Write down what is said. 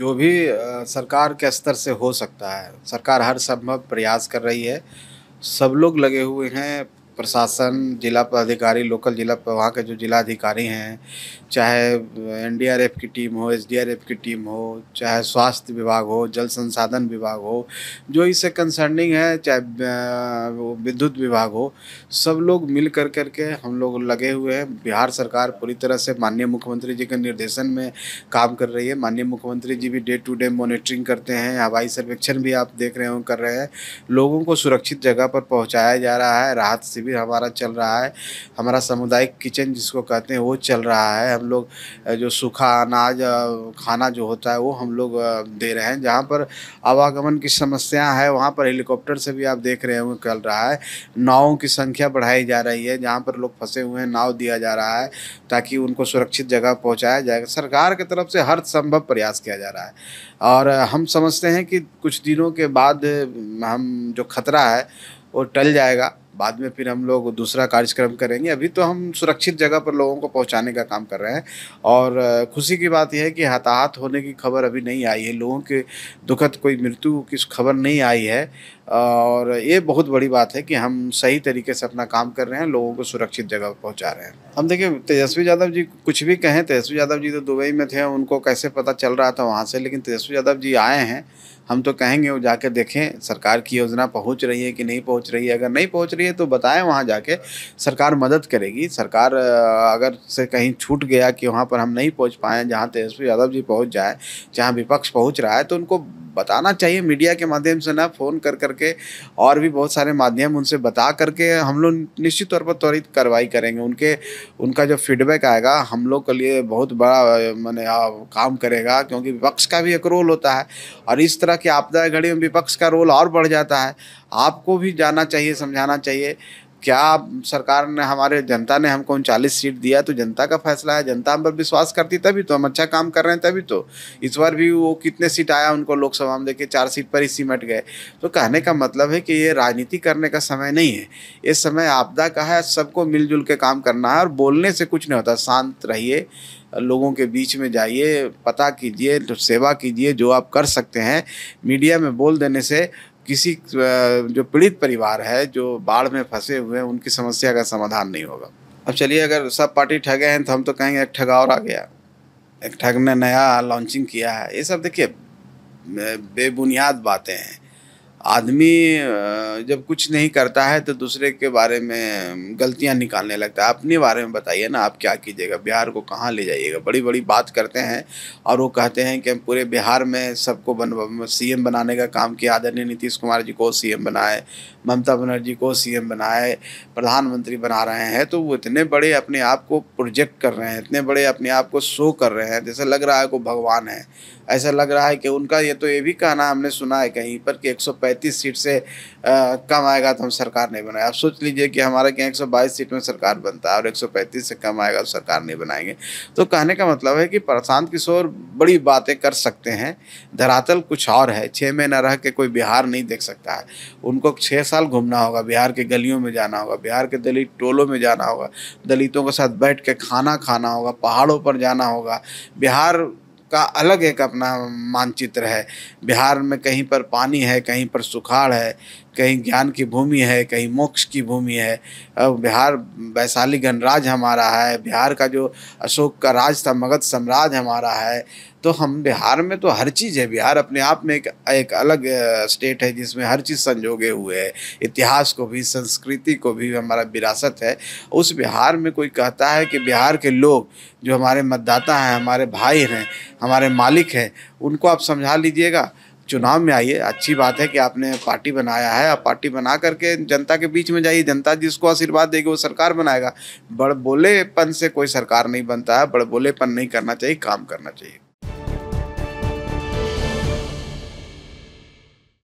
जो भी सरकार के स्तर से हो सकता है सरकार हर संभव प्रयास कर रही है सब लोग लगे हुए हैं प्रशासन जिला पदाधिकारी लोकल जिला वहाँ के जो जिला अधिकारी हैं चाहे एनडीआरएफ की टीम हो एसडीआरएफ की टीम हो चाहे स्वास्थ्य विभाग हो जल संसाधन विभाग हो जो इससे कंसर्निंग है चाहे वो विद्युत विभाग हो सब लोग मिल कर करके हम लोग लगे हुए हैं बिहार सरकार पूरी तरह से माननीय मुख्यमंत्री जी के निर्देशन में काम कर रही है माननीय मुख्यमंत्री जी भी डे टू डे मॉनिटरिंग करते हैं हवाई सर्वेक्षण भी आप देख रहे हो कर रहे हैं लोगों को सुरक्षित जगह पर पहुँचाया जा रहा है राहत शिविर भी हमारा चल रहा है हमारा सामुदायिक किचन जिसको कहते हैं वो चल रहा है हम लोग जो सूखा अनाज खाना जो होता है वो हम लोग दे रहे हैं जहाँ पर आवागमन की समस्या है वहाँ पर हेलीकॉप्टर से भी आप देख रहे होंगे चल रहा है नावों की संख्या बढ़ाई जा रही है जहाँ पर लोग फंसे हुए हैं नाव दिया जा रहा है ताकि उनको सुरक्षित जगह पहुँचाया जाएगा सरकार की तरफ से हर संभव प्रयास किया जा रहा है और हम समझते हैं कि कुछ दिनों के बाद हम जो खतरा है वो टल जाएगा बाद में फिर हम लोग दूसरा कार्यक्रम करेंगे अभी तो हम सुरक्षित जगह पर लोगों को पहुंचाने का काम कर रहे हैं और खुशी की बात यह है कि हताहत होने की खबर अभी नहीं आई है लोगों के दुखद कोई मृत्यु की खबर नहीं आई है और ये बहुत बड़ी बात है कि हम सही तरीके से अपना काम कर रहे हैं लोगों को सुरक्षित जगह पर पहुँचा रहे हैं हम देखिए तेजस्वी यादव जी कुछ भी कहें तेजस्वी यादव जी तो दुबई में थे उनको कैसे पता चल रहा था वहाँ से लेकिन तेजस्वी यादव जी आए हैं हम तो कहेंगे वो जाके देखें सरकार की योजना पहुंच रही है कि नहीं पहुंच रही है अगर नहीं पहुंच रही है तो बताएं वहां जाके सरकार मदद करेगी सरकार अगर से कहीं छूट गया कि वहां पर हम नहीं पहुंच पाए जहां तेजस्वी यादव जी पहुंच जाए जहां विपक्ष पहुंच रहा है तो उनको बताना चाहिए मीडिया के माध्यम से ना फ़ोन कर करके करके और भी बहुत सारे माध्यम उनसे बता करके हम लोग निश्चित तौर पर त्वरित कार्रवाई करेंगे उनके उनका जो फीडबैक आएगा हम लोग के लिए बहुत बड़ा मैंने काम करेगा क्योंकि विपक्ष का भी एक रोल होता है और इस तरह की आपदा घड़ी में विपक्ष का रोल और बढ़ जाता है आपको भी जाना चाहिए समझाना चाहिए क्या सरकार ने हमारे जनता ने हमको उनचालीस सीट दिया तो जनता का फैसला है जनता हम पर विश्वास करती तभी तो हम अच्छा काम कर रहे हैं तभी तो इस बार भी वो कितने सीट आया उनको लोकसभा में देखे चार सीट पर ही सिमट गए तो कहने का मतलब है कि ये राजनीति करने का समय नहीं है ये समय आपदा का है सबको मिलजुल के काम करना है और बोलने से कुछ नहीं होता शांत रहिए लोगों के बीच में जाइए पता कीजिए तो सेवा कीजिए जो आप कर सकते हैं मीडिया में बोल देने से किसी जो पीड़ित परिवार है जो बाढ़ में फंसे हुए हैं उनकी समस्या का समाधान नहीं होगा अब चलिए अगर सब पार्टी ठगे हैं तो हम तो कहेंगे एक ठगा और आ गया एक ठग ने नया लॉन्चिंग किया है ये सब देखिए बेबुनियाद बातें हैं आदमी जब कुछ नहीं करता है तो दूसरे के बारे में गलतियां निकालने लगता है अपने बारे में बताइए ना आप क्या कीजिएगा बिहार को कहाँ ले जाइएगा बड़ी बड़ी बात करते हैं और वो कहते हैं कि हम पूरे बिहार में सबको बन सी बनाने का काम किया आदरणीय नीतीश कुमार जी को सी बनाए ममता बनर्जी को सी बनाए प्रधानमंत्री बना रहे हैं तो वो इतने बड़े अपने आप को प्रोजेक्ट कर रहे हैं इतने बड़े अपने आप को शो कर रहे हैं जैसे लग रहा है को भगवान है ऐसा लग रहा है कि उनका ये तो ये भी कहना हमने सुना है कहीं पर कि एक पैंतीस सीट से कम आएगा तो हम सरकार नहीं बनाए आप सोच लीजिए कि हमारे यहाँ एक सीट में सरकार बनता है और 135 से कम आएगा तो सरकार नहीं बनाएंगे तो कहने का मतलब है कि प्रशांत किशोर बड़ी बातें कर सकते हैं धरातल कुछ और है छः महीना रह के कोई बिहार नहीं देख सकता है उनको छः साल घूमना होगा बिहार के गलियों में जाना होगा बिहार के दलित टोलों में जाना होगा दलितों के साथ बैठ के खाना खाना होगा पहाड़ों पर जाना होगा बिहार का अलग एक अपना मानचित्र है बिहार में कहीं पर पानी है कहीं पर सुखाड़ है कहीं ज्ञान की भूमि है कहीं मोक्ष की भूमि है बिहार वैशाली गणराज हमारा है बिहार का जो अशोक का राज था मगध साम्राज्य हमारा है तो हम बिहार में तो हर चीज़ है बिहार अपने आप में एक एक अलग स्टेट है जिसमें हर चीज़ संजोगे हुए है इतिहास को भी संस्कृति को भी हमारा विरासत है उस बिहार में कोई कहता है कि बिहार के लोग जो हमारे मतदाता हैं हमारे भाई हैं हमारे मालिक हैं उनको आप समझा लीजिएगा चुनाव में आइए अच्छी बात है कि आपने पार्टी बनाया है आप पार्टी बना करके जनता के बीच में जाइए जनता जिसको आशीर्वाद देगी वो सरकार बनाएगा बड़बोलेपन से कोई सरकार नहीं बनता है बड़बोलेपन नहीं करना चाहिए काम करना चाहिए